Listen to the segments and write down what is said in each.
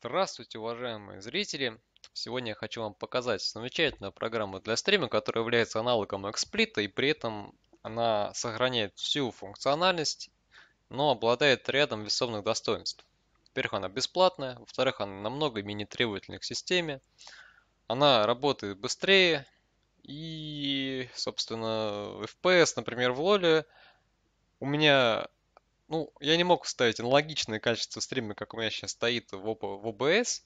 Здравствуйте, уважаемые зрители! Сегодня я хочу вам показать замечательную программу для стрима, которая является аналогом XSplit, и при этом она сохраняет всю функциональность, но обладает рядом весомых достоинств. Во-первых, она бесплатная, во-вторых, она намного менее требовательна к системе, она работает быстрее, и, собственно, FPS, например, в лоле у меня ну, я не мог вставить аналогичное качество стрима, как у меня сейчас стоит в, ОП, в OBS,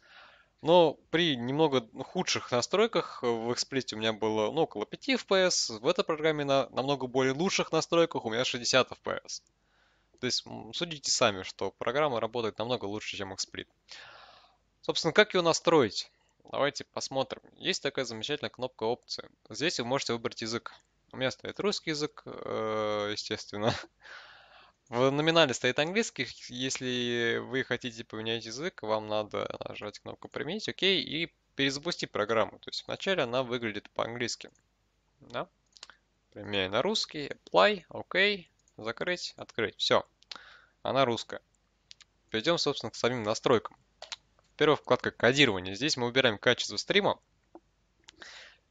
но при немного худших настройках э, в XSplit у меня было ну, около 5 FPS, в этой программе на намного более лучших настройках у меня 60 FPS. То есть судите сами, что программа работает намного лучше, чем XSplit. Собственно, как ее настроить? Давайте посмотрим. Есть такая замечательная кнопка опции. Здесь вы можете выбрать язык. У меня стоит русский язык, э, естественно. В номинале стоит английский. Если вы хотите поменять язык, вам надо нажать кнопку «Применить», «Ок» и перезапустить программу. То есть вначале она выглядит по-английски. Да? Применяю на русский, apply, OK, закрыть, открыть. Все. Она русская. Перейдем, собственно, к самим настройкам. Первая вкладка «Кодирование». Здесь мы выбираем качество стрима.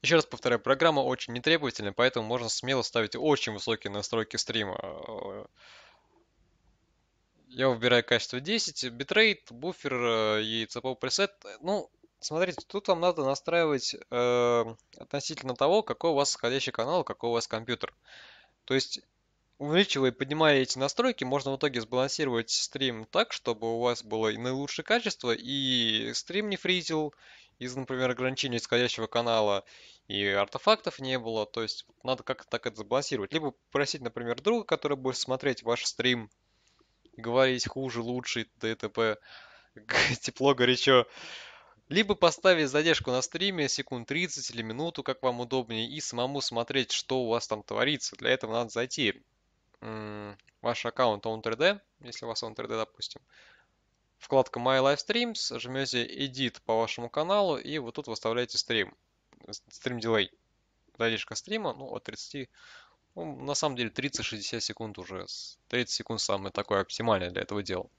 Еще раз повторяю, программа очень нетребовательная, поэтому можно смело ставить очень высокие настройки стрима я выбираю качество 10, битрейт, буфер э, и цепов пресет. Ну, смотрите, тут вам надо настраивать э, относительно того, какой у вас исходящий канал, какой у вас компьютер. То есть, увеличивая и поднимая эти настройки, можно в итоге сбалансировать стрим так, чтобы у вас было и наилучшее качество, и стрим не фризил, из, например, ограничений исходящего канала, и артефактов не было. То есть, надо как-то так это сбалансировать. Либо попросить, например, друга, который будет смотреть ваш стрим, говорить хуже, лучше, ДТП, тепло, горячо. Либо поставить задержку на стриме секунд 30 или минуту, как вам удобнее, и самому смотреть, что у вас там творится. Для этого надо зайти в ваш аккаунт OwnTrd, если у вас OwnTrd, допустим. Вкладка My Live Streams, жмете Edit по вашему каналу, и вот тут выставляете стрим. Стрим Delay. Задержка стрима, ну, от 30 ну, на самом деле 30-60 секунд уже. 30 секунд самое такое оптимальное для этого дела.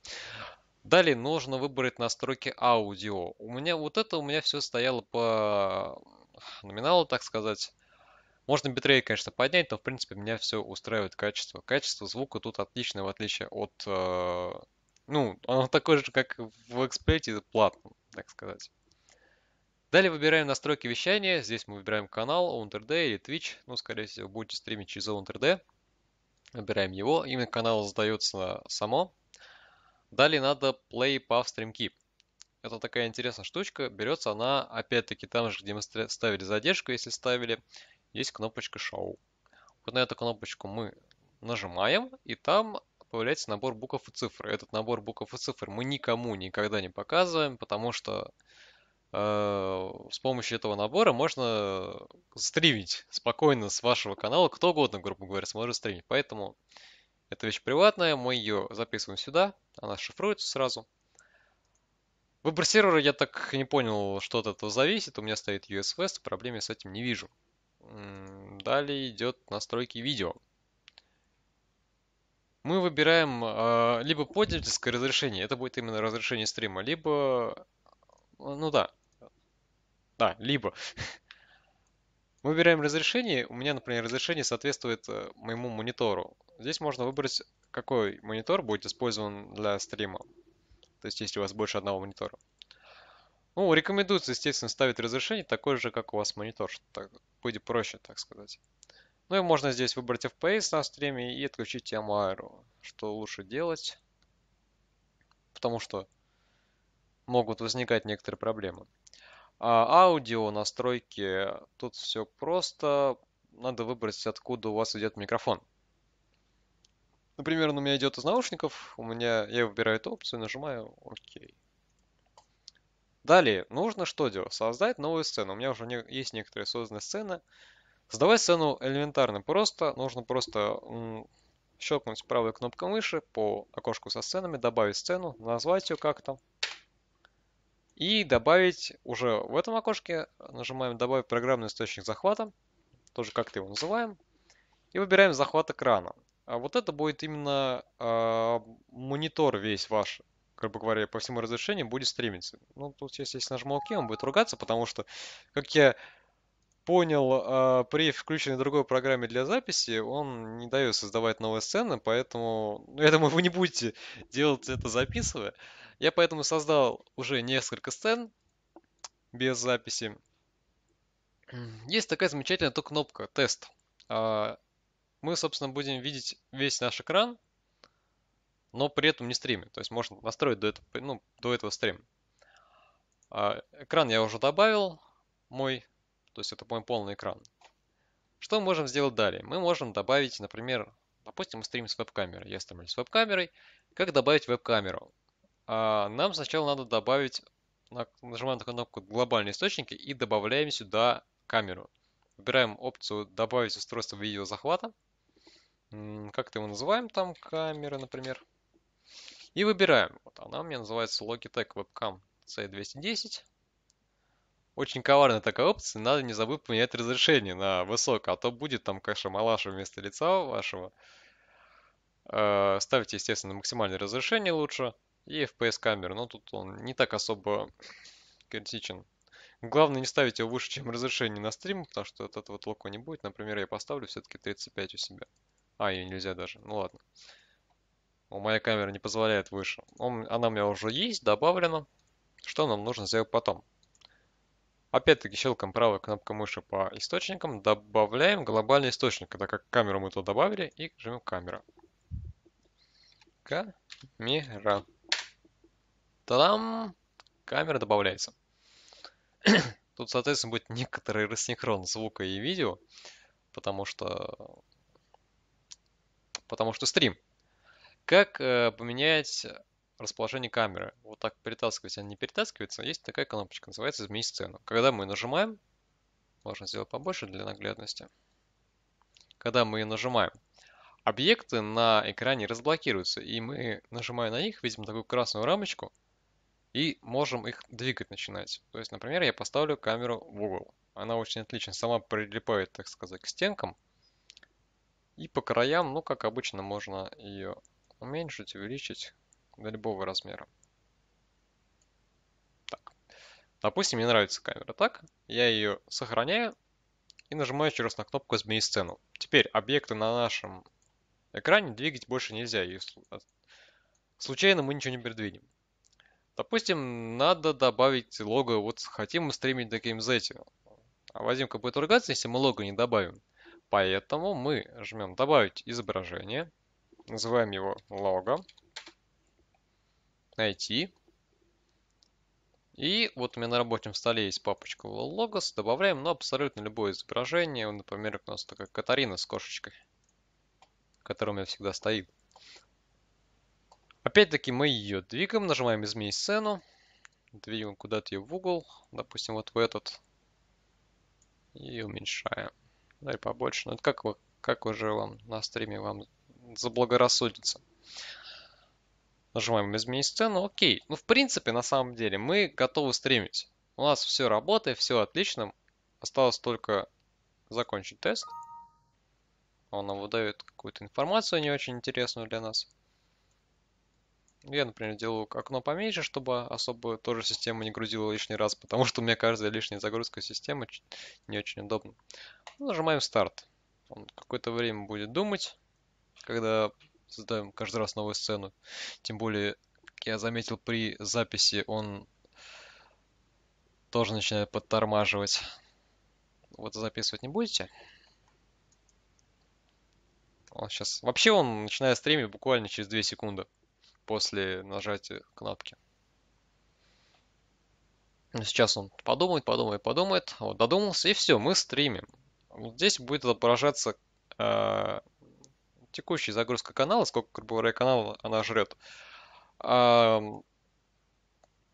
Далее нужно выбрать настройки аудио. У меня вот это у меня все стояло по номиналу, так сказать. Можно битрейт, конечно, поднять, но в принципе меня все устраивает качество. Качество звука тут отличное, в отличие от... Э, ну, оно такое же, как в эксплейте, типа, платно так сказать. Далее выбираем настройки вещания. Здесь мы выбираем канал OwnTRD или Twitch. Ну, скорее всего, будете стримить через OwnTRD. Выбираем его. Имя канала задается само. Далее надо Play Path Stream Keep. Это такая интересная штучка. Берется она, опять-таки, там же, где мы ставили задержку, если ставили, есть кнопочка Show. Вот на эту кнопочку мы нажимаем, и там появляется набор букв и цифр. Этот набор букв и цифр мы никому никогда не показываем, потому что Э, с помощью этого набора можно стримить спокойно с вашего канала. Кто угодно, грубо говоря, сможет стримить. Поэтому эта вещь приватная, мы ее записываем сюда, она шифруется сразу. Выбор сервера, я так не понял, что от этого зависит. У меня стоит US-West, проблем я с этим не вижу. Далее идет настройки видео. Мы выбираем э, либо пользовательское разрешение, это будет именно разрешение стрима, либо э, ну да, а, либо. Мы выбираем разрешение. У меня, например, разрешение соответствует э, моему монитору. Здесь можно выбрать, какой монитор будет использован для стрима. То есть, если у вас больше одного монитора. Ну, рекомендуется, естественно, ставить разрешение такое же, как у вас монитор, что так, будет проще, так сказать. Ну и можно здесь выбрать FPS на стриме и отключить тему MR, что лучше делать, потому что могут возникать некоторые проблемы. А аудио, настройки, тут все просто. Надо выбрать, откуда у вас идет микрофон. Например, он у меня идет из наушников, у меня я выбираю эту опцию, нажимаю ОК. Далее, нужно что делать? Создать новую сцену. У меня уже не, есть некоторые созданные сцены. Создавать сцену элементарно просто. Нужно просто щелкнуть правой кнопкой мыши по окошку со сценами, добавить сцену, назвать ее как-то. И добавить уже в этом окошке, нажимаем «Добавить программный источник захвата», тоже как-то его называем, и выбираем захват экрана. А вот это будет именно э, монитор весь ваш, грубо говоря, по всему разрешению будет стримиться. Ну, тут если, я нажму ОК, он будет ругаться, потому что, как я понял, э, при включенной другой программе для записи он не дает создавать новые сцены, поэтому, ну, я думаю, вы не будете делать это записывая. Я поэтому создал уже несколько сцен без записи. Есть такая замечательная то кнопка «Тест». А, мы, собственно, будем видеть весь наш экран, но при этом не стримим. То есть можно настроить до этого, ну, до этого стрим. А, экран я уже добавил, мой, то есть это мой полный экран. Что мы можем сделать далее? Мы можем добавить, например, допустим, мы стрим с веб-камерой. Я стримлю с веб-камерой. Как добавить веб-камеру? А, нам сначала надо добавить, нажимаем на кнопку «Глобальные источники» и добавляем сюда камеру. Выбираем опцию «Добавить устройство видеозахвата». Как-то его называем там, камера, например. И выбираем. Вот она у меня называется Logitech Webcam C210. Очень коварная такая опция, надо не забыть поменять разрешение на высокое, а то будет там, конечно, малаша вместо лица вашего. А, Ставите, естественно, максимальное разрешение лучше и FPS камер, но тут он не так особо критичен. Главное не ставить его выше, чем разрешение на стрим, потому что от этого толку не будет. Например, я поставлю все-таки 35 у себя. А, ее нельзя даже. Ну ладно. О, моя камера не позволяет выше. Он, она у меня уже есть, добавлена. Что нам нужно сделать потом? Опять-таки щелкаем правой кнопкой мыши по источникам, добавляем глобальный источник, так как камеру мы туда добавили, и жмем камера. Камера. Та-дам! Камера добавляется. Тут, соответственно, будет некоторый рассинхрон звука и видео, потому что... Потому что стрим. Как э, поменять расположение камеры? Вот так перетаскивается, она не перетаскивается. Есть такая кнопочка, называется «Изменить сцену». Когда мы нажимаем, можно сделать побольше для наглядности. Когда мы ее нажимаем, объекты на экране разблокируются, и мы, нажимая на них, видим такую красную рамочку, и можем их двигать начинать. То есть, например, я поставлю камеру в угол. Она очень отлично сама прилипает, так сказать, к стенкам. И по краям, ну, как обычно, можно ее уменьшить, увеличить до любого размера. Так. Допустим, мне нравится камера, так? Я ее сохраняю и нажимаю еще раз на кнопку изменить сцену». Теперь объекты на нашем экране двигать больше нельзя. И э, случайно мы ничего не передвинем. Допустим, надо добавить лого, вот хотим мы стримить на GameZ. А Вадимка будет ругаться, если мы лого не добавим. Поэтому мы жмем «Добавить изображение», называем его «Лого», «Найти». И вот у меня на рабочем столе есть папочка «Логос». Добавляем на ну, абсолютно любое изображение. Например, у нас такая Катарина с кошечкой, которая у меня всегда стоит. Опять-таки мы ее двигаем, нажимаем изменить сцену, двигаем куда-то ее в угол, допустим, вот в этот, и уменьшаем. Да и побольше, но ну, это как, вы, как уже вам на стриме вам заблагорассудится. Нажимаем изменить сцену, окей. Ну, в принципе, на самом деле, мы готовы стримить. У нас все работает, все отлично. Осталось только закончить тест. Он нам выдает какую-то информацию не очень интересную для нас. Я, например, делаю окно поменьше, чтобы особо тоже система не грузила лишний раз, потому что мне меня каждая лишняя загрузка системы не очень удобна. Ну, нажимаем старт. Он какое-то время будет думать, когда создаем каждый раз новую сцену. Тем более, как я заметил, при записи он тоже начинает подтормаживать. Вот записывать не будете? Он сейчас... Вообще он начинает стримить буквально через 2 секунды после нажатия кнопки. Сейчас он подумает, подумает, подумает. Вот, додумался, и все, мы стримим. Вот здесь будет отображаться э, текущая загрузка канала, сколько, грубо говоря, канала она жрет. Э,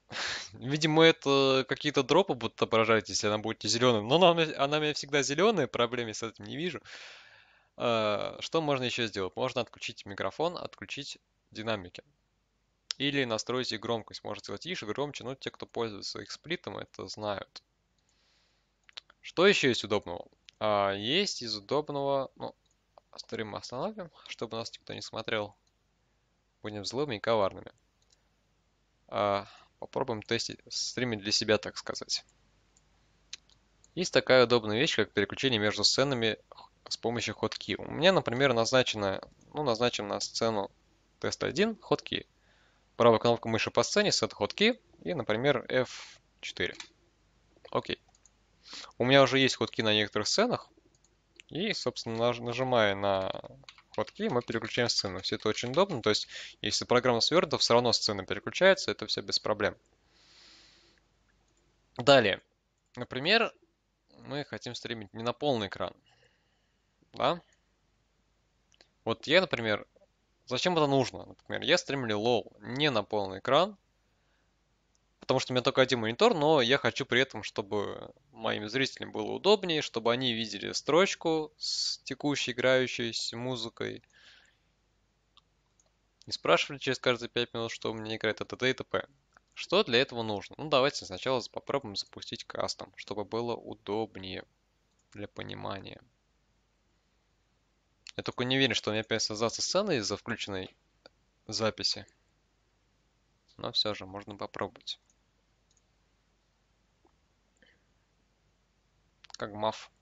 видимо, это какие-то дропы будут отображать, если она будет зеленым. Но она, она у меня всегда зеленая, проблем я с этим не вижу. Э, что можно еще сделать? Можно отключить микрофон, отключить динамики. Или настроить громкость. можете сделать тише, громче, но те, кто пользуется их сплитом, это знают. Что еще есть удобного? А, есть из удобного... Ну, стрим остановим, чтобы нас никто не смотрел. Будем злыми и коварными. А, попробуем тестить, стримить для себя, так сказать. Есть такая удобная вещь, как переключение между сценами с помощью ходки. У меня, например, назначено, ну, назначен на сцену Тест 1, хоткey. Правая кнопка мыши по сцене, set hotkey и, например, F4. Окей. У меня уже есть ходки на некоторых сценах. И, собственно, нажимая на ходки, мы переключаем сцену. Все это очень удобно. То есть, если программа свернута, все равно сцена переключается. Это все без проблем. Далее. Например, мы хотим стримить не на полный экран. Да? Вот я, например, Зачем это нужно? Например, я стримлю лол не на полный экран, потому что у меня только один монитор, но я хочу при этом, чтобы моим зрителям было удобнее, чтобы они видели строчку с текущей играющейся музыкой. Не спрашивали через каждые 5 минут, что у меня играет, т.д. и т.п. Что для этого нужно? Ну, давайте сначала попробуем запустить кастом, чтобы было удобнее для понимания. Я только не верю, что у меня опять создастся сцена из-за включенной записи. Но все же, можно попробовать. Как маф.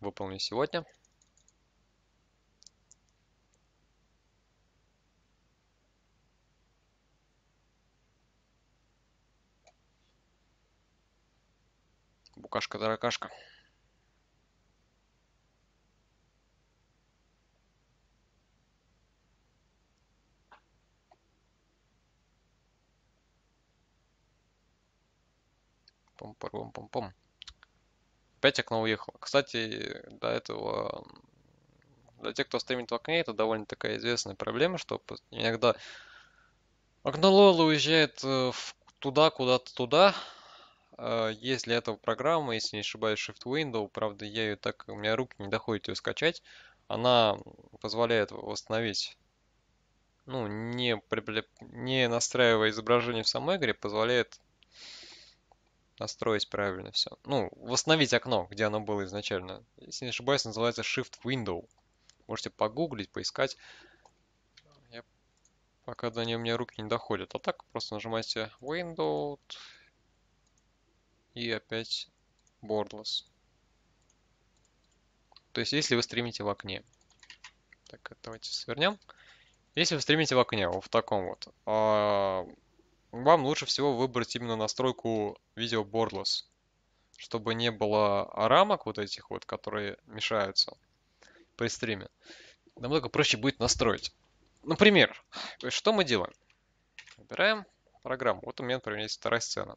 Выполню сегодня. Букашка-таракашка. пум пом пом Опять окно уехало. Кстати, до этого... Для тех, кто стримит в окне, это довольно такая известная проблема, что иногда окно Лола уезжает э, туда, куда-то туда. Э, есть для этого программа, если не ошибаюсь, Shift Window. Правда, я ее так... У меня руки не доходят ее скачать. Она позволяет восстановить ну, не, не настраивая изображение в самой игре, позволяет настроить правильно все. Ну, восстановить окно, где оно было изначально. Если не ошибаюсь, называется Shift Window. Можете погуглить, поискать. Я... Пока до нее у меня руки не доходят. А так просто нажимаете Window и опять Borderless. То есть, если вы стримите в окне. Так, давайте свернем. Если вы стримите в окне, вот в таком вот, а, вам лучше всего выбрать именно настройку видео Borderless, чтобы не было рамок вот этих вот, которые мешаются при стриме. Намного проще будет настроить. Например, что мы делаем? Выбираем программу. Вот у меня, например, есть вторая сцена.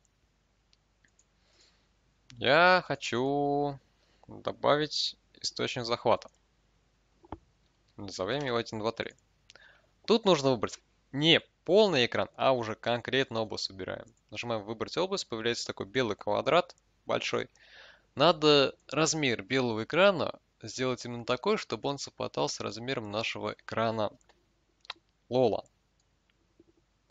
Я хочу добавить источник захвата. Назовем его 1, 2, 3. Тут нужно выбрать не полный экран, а уже конкретно область выбираем. Нажимаем «Выбрать область», появляется такой белый квадрат большой. Надо размер белого экрана сделать именно такой, чтобы он совпадал с размером нашего экрана Лола.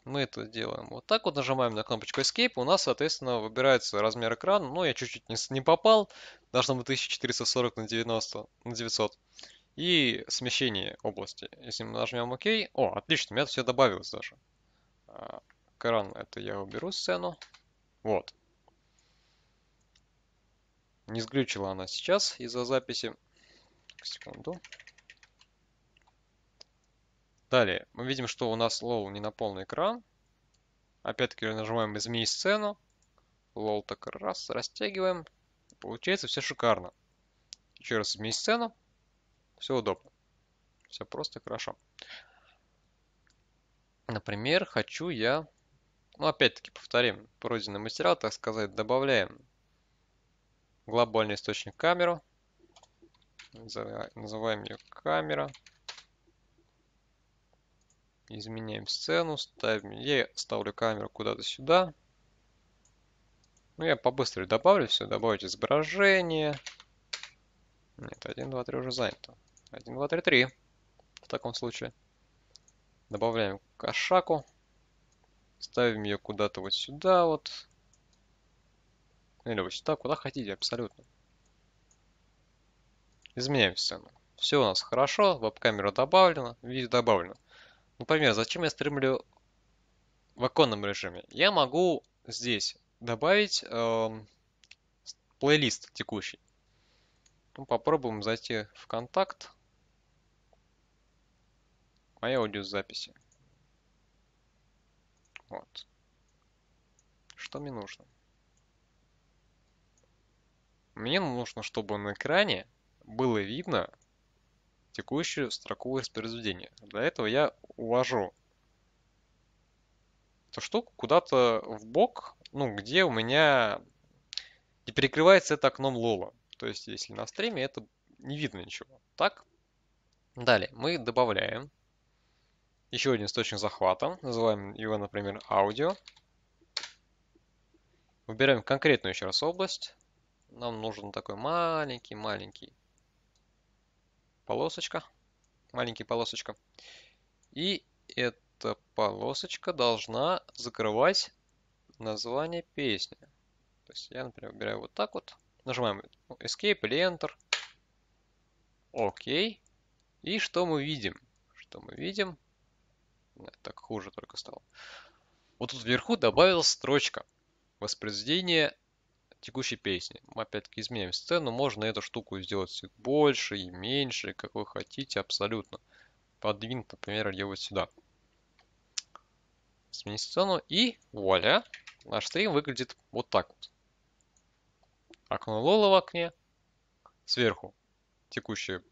Мы это делаем вот так вот, нажимаем на кнопочку Escape, у нас, соответственно, выбирается размер экрана. Ну, я чуть-чуть не, не попал, должно быть 1440 на 90 на 900 и смещение области. Если мы нажмем ОК, о, отлично, у меня все добавилось даже. А, Кран, это я уберу сцену. Вот. Не сглючила она сейчас из-за записи. Секунду. Далее, мы видим, что у нас лол не на полный экран. Опять-таки нажимаем изменить сцену». Лол так раз, растягиваем. Получается все шикарно. Еще раз изменить сцену». Все удобно. Все просто хорошо. Например, хочу я, ну опять-таки повторим, пройденные материал, так сказать, добавляем глобальный источник камеру. Называем ее камера. Изменяем сцену, ставим, я ставлю камеру куда-то сюда. Ну, я побыстрее добавлю все, добавить изображение. Нет, 1, 2, 3 уже занято. 1, 2, 3, 3. В таком случае. Добавляем кошаку. Ставим ее куда-то вот сюда вот. Или вот сюда, куда хотите, абсолютно. Изменяем сцену. Все у нас хорошо, веб-камера добавлена, видео добавлено. Например, зачем я стримлю в оконном режиме? Я могу здесь добавить э, плейлист текущий. Ну, попробуем зайти в контакт моей а аудиозаписи. Вот. Что мне нужно? Мне нужно, чтобы на экране было видно текущую строку воспроизведения. Для этого я увожу эту штуку куда-то в бок, ну, где у меня не перекрывается это окном лола. То есть, если на стриме, это не видно ничего. Так? Далее мы добавляем еще один источник захвата. Называем его, например, аудио. Выбираем конкретную еще раз область. Нам нужен такой маленький-маленький полосочка. Маленький полосочка. И эта полосочка должна закрывать название песни. То есть я, например, выбираю вот так вот. Нажимаем Escape или Enter. Окей. И что мы видим? Что мы видим? Так хуже только стало. Вот тут вверху добавилась строчка. Воспроизведение текущей песни. Мы опять-таки изменяем сцену. Можно эту штуку сделать больше и меньше, как вы хотите, абсолютно. Подвинуть, например, ее вот сюда. Сменить сцену и вуаля. Наш стрим выглядит вот так вот. Окно Лола в окне. Сверху текущая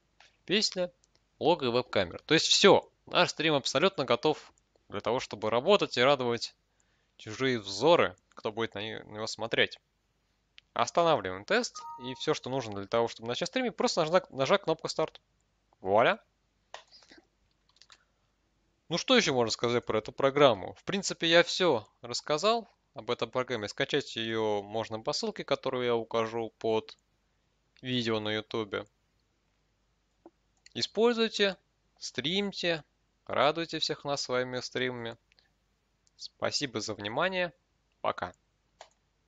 песня, лого и веб-камера. То есть все. Наш стрим абсолютно готов для того, чтобы работать и радовать чужие взоры, кто будет на него смотреть. Останавливаем тест, и все, что нужно для того, чтобы начать стримить, просто нажать, нажать кнопку старт. Вуаля! Ну что еще можно сказать про эту программу? В принципе, я все рассказал об этой программе. Скачать ее можно по ссылке, которую я укажу под видео на YouTube. Используйте, стримьте, радуйте всех нас своими стримами. Спасибо за внимание. Пока.